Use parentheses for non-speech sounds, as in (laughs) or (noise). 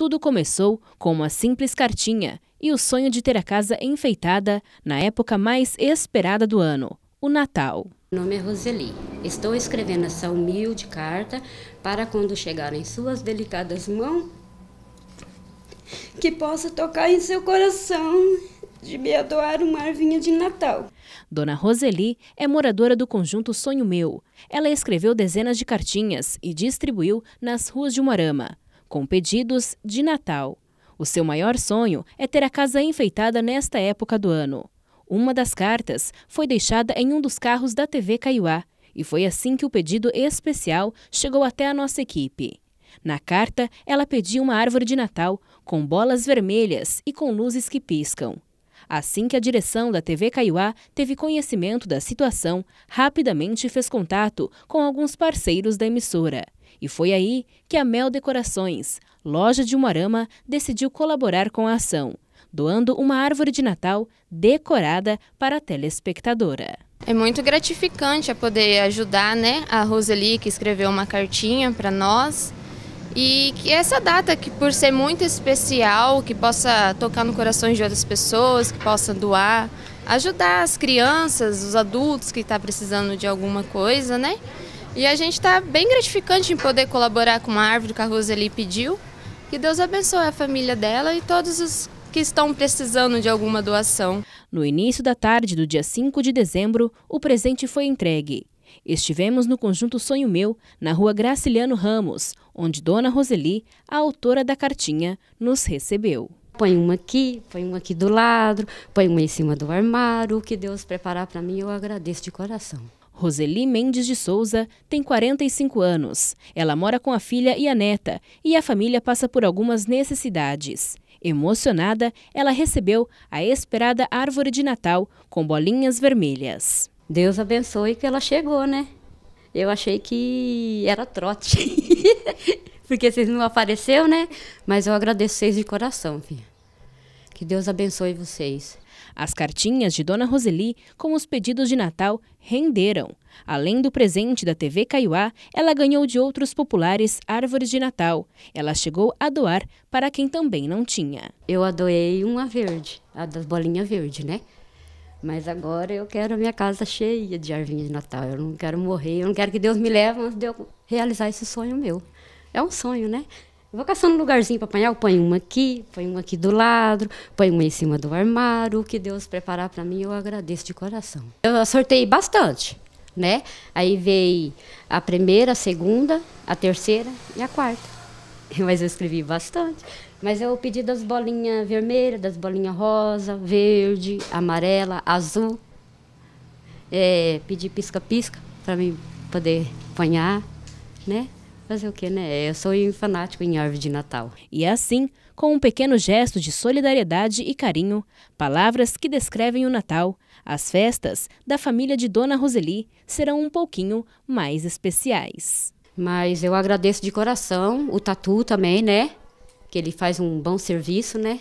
Tudo começou com uma simples cartinha e o sonho de ter a casa enfeitada na época mais esperada do ano, o Natal. Meu nome é Roseli. Estou escrevendo essa humilde carta para quando chegar em suas delicadas mãos, que possa tocar em seu coração de me adorar uma arvinha de Natal. Dona Roseli é moradora do conjunto Sonho Meu. Ela escreveu dezenas de cartinhas e distribuiu nas ruas de Morama com pedidos de Natal. O seu maior sonho é ter a casa enfeitada nesta época do ano. Uma das cartas foi deixada em um dos carros da TV Caiuá e foi assim que o pedido especial chegou até a nossa equipe. Na carta, ela pediu uma árvore de Natal com bolas vermelhas e com luzes que piscam. Assim que a direção da TV Caiuá teve conhecimento da situação, rapidamente fez contato com alguns parceiros da emissora. E foi aí que a Mel Decorações, loja de Umarama, decidiu colaborar com a ação, doando uma árvore de Natal decorada para a telespectadora. É muito gratificante a poder ajudar né, a Roseli, que escreveu uma cartinha para nós. E que essa data, que por ser muito especial, que possa tocar no coração de outras pessoas, que possa doar, ajudar as crianças, os adultos que estão tá precisando de alguma coisa, né? E a gente está bem gratificante em poder colaborar com a árvore que a Roseli pediu. Que Deus abençoe a família dela e todos os que estão precisando de alguma doação. No início da tarde do dia 5 de dezembro, o presente foi entregue. Estivemos no Conjunto Sonho Meu, na rua Graciliano Ramos, onde Dona Roseli, a autora da cartinha, nos recebeu. Põe uma aqui, põe uma aqui do lado, põe uma em cima do armário. O que Deus preparar para mim, eu agradeço de coração. Roseli Mendes de Souza tem 45 anos. Ela mora com a filha e a neta e a família passa por algumas necessidades. Emocionada, ela recebeu a esperada árvore de Natal com bolinhas vermelhas. Deus abençoe que ela chegou, né? Eu achei que era trote, (laughs) porque vocês não apareceu, né? Mas eu agradeço vocês de coração, filha. Que Deus abençoe vocês. As cartinhas de Dona Roseli com os pedidos de Natal renderam. Além do presente da TV Caiuá, ela ganhou de outros populares árvores de Natal. Ela chegou a doar para quem também não tinha. Eu adoei uma verde, a das bolinhas verde, né? Mas agora eu quero a minha casa cheia de árvores de Natal. Eu não quero morrer, eu não quero que Deus me leve antes de eu realizar esse sonho meu. É um sonho, né? vou caçar um lugarzinho para apanhar, eu ponho uma aqui, ponho uma aqui do lado, ponho uma em cima do armário. O que Deus preparar para mim, eu agradeço de coração. Eu sortei bastante, né? Aí veio a primeira, a segunda, a terceira e a quarta. (laughs) Mas eu escrevi bastante. Mas eu pedi das bolinhas vermelhas, das bolinhas rosa, verde, amarela, azul. É, pedi pisca-pisca para mim poder apanhar, né? Fazer o que, né? Eu sou um fanático em árvore de Natal. E é assim, com um pequeno gesto de solidariedade e carinho, palavras que descrevem o Natal, as festas da família de Dona Roseli serão um pouquinho mais especiais. Mas eu agradeço de coração o Tatu também, né? Que ele faz um bom serviço, né?